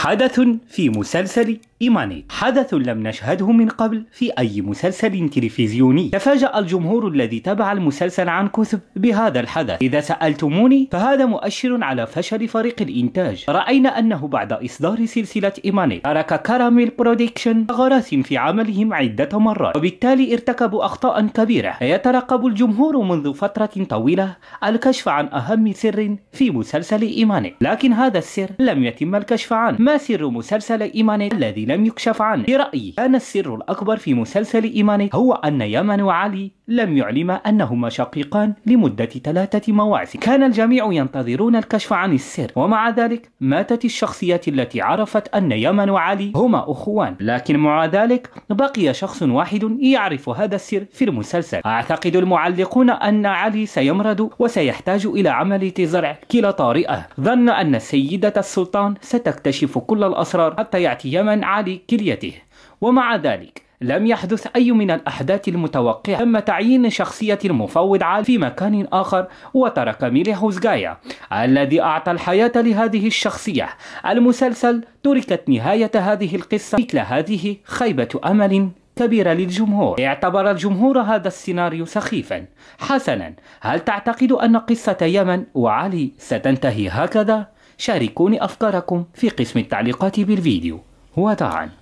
حدث في مسلسل إيماني حدث لم نشهده من قبل في أي مسلسل تلفزيوني تفاجأ الجمهور الذي تبع المسلسل عن كثب بهذا الحدث إذا سألتموني فهذا مؤشر على فشل فريق الإنتاج رأينا أنه بعد إصدار سلسلة إيماني ترك كراميل برودكشن غراس في عملهم عدة مرات وبالتالي ارتكبوا أخطاء كبيرة يترقب الجمهور منذ فترة طويلة الكشف عن أهم سر في مسلسل إيماني لكن هذا السر لم يتم الكشف عنه ما سر مسلسل إيماني الذي لم يكشف عنه؟ برأيي كان السر الأكبر في مسلسل إيماني هو أن يمن وعلي لم يعلم أنهما شقيقان لمدة ثلاثة مواسم كان الجميع ينتظرون الكشف عن السر ومع ذلك ماتت الشخصيات التي عرفت أن يمن وعلي هما أخوان لكن مع ذلك بقي شخص واحد يعرف هذا السر في المسلسل أعتقد المعلقون أن علي سيمرض وسيحتاج إلى عملية زرع كلا طارئة ظن أن سيدة السلطان ستكتشف يكشف كل الأسرار حتى يأتي يمن على كليته ومع ذلك لم يحدث أي من الأحداث المتوقعة تم تعيين شخصية المفوض عال في مكان آخر وترك ميلي هوزغايا الذي أعطى الحياة لهذه الشخصية المسلسل تركت نهاية هذه القصة مثل هذه خيبة أمل كبيرة للجمهور اعتبر الجمهور هذا السيناريو سخيفا حسنا هل تعتقد أن قصة يمن وعلي ستنتهي هكذا؟ شاركوني أفكاركم في قسم التعليقات بالفيديو وطبعا